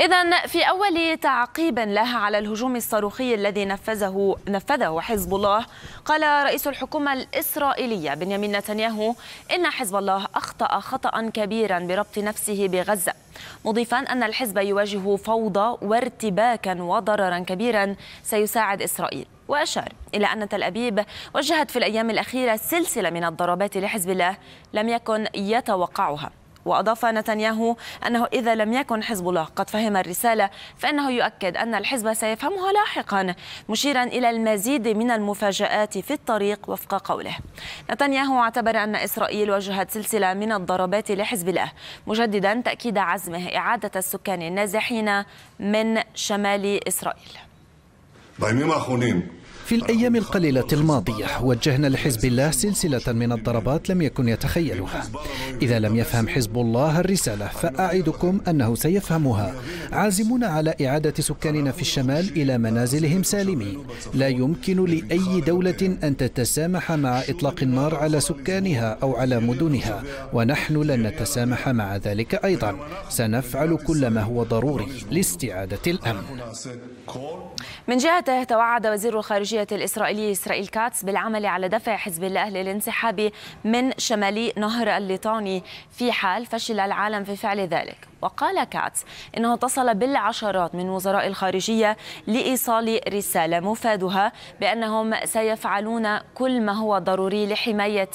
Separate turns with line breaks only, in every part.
إذا في أول تعقيب له على الهجوم الصاروخي الذي نفذه نفذه حزب الله قال رئيس الحكومة الإسرائيلية بنيامين نتنياهو إن حزب الله أخطأ خطأ كبيرا بربط نفسه بغزة مضيفا أن الحزب يواجه فوضى وارتباكا وضررا كبيرا سيساعد إسرائيل وأشار إلى أن تل أبيب وجهت في الأيام الأخيرة سلسلة من الضربات لحزب الله لم يكن يتوقعها وأضاف نتنياهو أنه إذا لم يكن حزب الله قد فهم الرسالة فإنه يؤكد أن الحزب سيفهمها لاحقا مشيرا إلى المزيد من المفاجآت في الطريق وفق قوله نتنياهو اعتبر أن إسرائيل وجهت سلسلة من الضربات لحزب الله مجددا تأكيد عزمه إعادة السكان النازحين من شمال إسرائيل האחרונים
في الأيام القليلة الماضية وجهنا لحزب الله سلسلة من الضربات لم يكن يتخيلها إذا لم يفهم حزب الله الرسالة فأعدكم أنه سيفهمها عازمون على إعادة سكاننا في الشمال إلى منازلهم سالمين لا يمكن لأي دولة أن تتسامح مع إطلاق النار على سكانها أو على مدنها ونحن لن نتسامح مع ذلك أيضا سنفعل كل ما هو ضروري لاستعادة الأمن
من جهته توعد وزير الخارجية أوجهت الإسرائيلية إسرائيل كاتس بالعمل على دفع حزب الله للانسحاب من شمالي نهر الليطاني في حال فشل العالم في فعل ذلك وقال كاتس إنه اتصل بالعشرات من وزراء الخارجية لإيصال رسالة مفادها بأنهم سيفعلون كل ما هو ضروري لحماية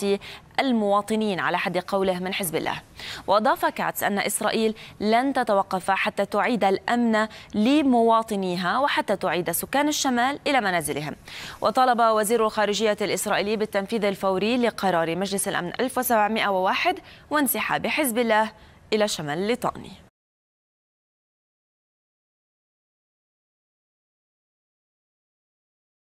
المواطنين على حد قوله من حزب الله وأضاف كاتس أن إسرائيل لن تتوقف حتى تعيد الأمن لمواطنيها وحتى تعيد سكان الشمال إلى منازلهم وطالب وزير الخارجية الإسرائيلي بالتنفيذ الفوري لقرار مجلس الأمن 1701 وانسحاب حزب الله إلى شمال ليطاني